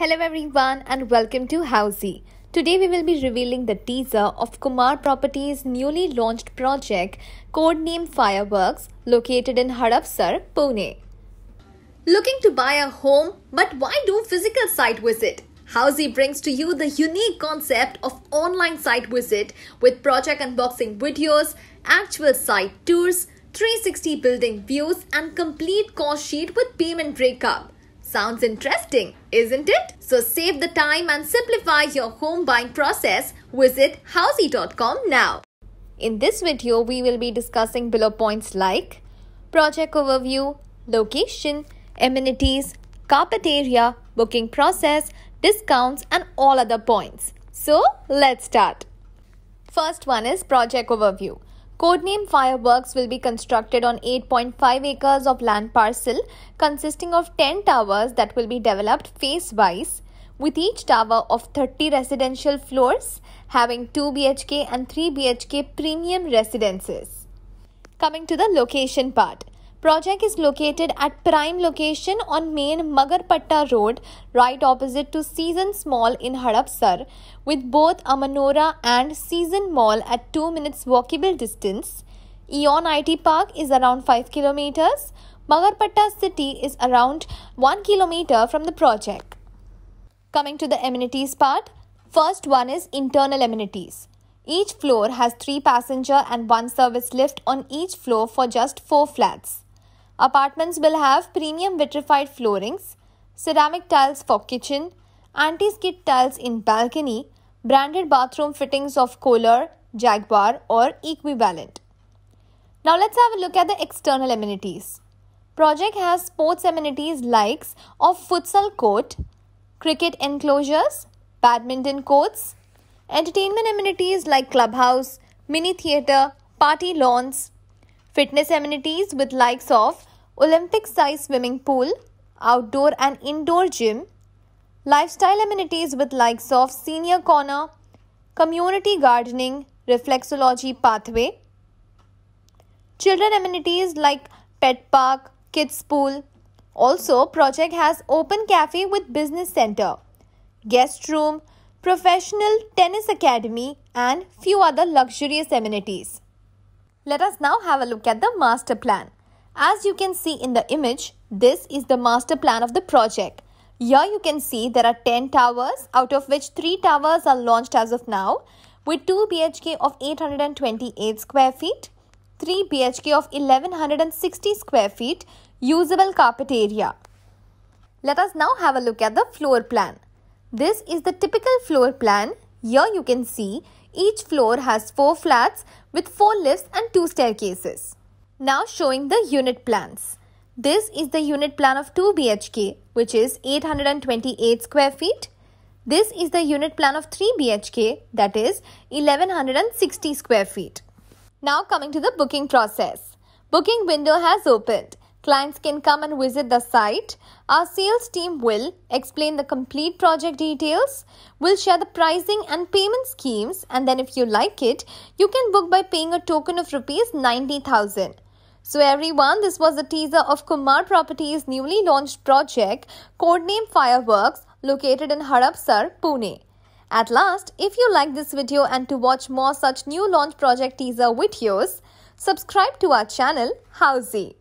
Hello everyone and welcome to Housey. Today we will be revealing the teaser of Kumar Properties' newly launched project codenamed Fireworks located in Harapsar, Pune. Looking to buy a home but why do physical site visit? Housey brings to you the unique concept of online site visit with project unboxing videos, actual site tours, 360 building views and complete cost sheet with payment breakup. Sounds interesting, isn't it? So save the time and simplify your home buying process. Visit housey.com now. In this video, we will be discussing below points like project overview, location, amenities, carpet area, booking process, discounts and all other points. So let's start. First one is project overview. Codename Fireworks will be constructed on 8.5 acres of land parcel consisting of 10 towers that will be developed phase wise with each tower of 30 residential floors having 2 BHK and 3 BHK premium residences. Coming to the location part. Project is located at prime location on main Magarpatta Road, right opposite to Season Mall in Harapsar, with both Amanora and Season Mall at 2 minutes walkable distance. Eon IT Park is around 5 kilometers. Magarpatta city is around 1 kilometer from the project. Coming to the amenities part, first one is internal amenities. Each floor has 3 passenger and 1 service lift on each floor for just 4 flats. Apartments will have premium vitrified floorings, ceramic tiles for kitchen, anti-skid tiles in balcony, branded bathroom fittings of Kohler, Jaguar or equivalent. Now let's have a look at the external amenities. Project has sports amenities likes of futsal court, cricket enclosures, badminton courts, entertainment amenities like clubhouse, mini theatre, party lawns, Fitness amenities with likes of Olympic size swimming pool, outdoor and indoor gym, lifestyle amenities with likes of senior corner, community gardening, reflexology pathway, children amenities like pet park, kids pool. Also, project has open cafe with business center, guest room, professional tennis academy and few other luxurious amenities. Let us now have a look at the master plan. As you can see in the image, this is the master plan of the project. Here you can see there are 10 towers out of which 3 towers are launched as of now with 2 BHK of 828 square feet, 3 BHK of 1160 square feet, usable carpet area. Let us now have a look at the floor plan. This is the typical floor plan here you can see each floor has 4 flats with 4 lifts and 2 staircases. Now showing the unit plans. This is the unit plan of 2 BHK which is 828 square feet. This is the unit plan of 3 BHK that is 1160 square feet. Now coming to the booking process. Booking window has opened. Clients can come and visit the site. Our sales team will explain the complete project details, will share the pricing and payment schemes, and then if you like it, you can book by paying a token of rupees 90,000. So everyone, this was a teaser of Kumar Properties newly launched project, codename Fireworks, located in Harapsar, Pune. At last, if you like this video and to watch more such new launch project teaser videos, subscribe to our channel Housey.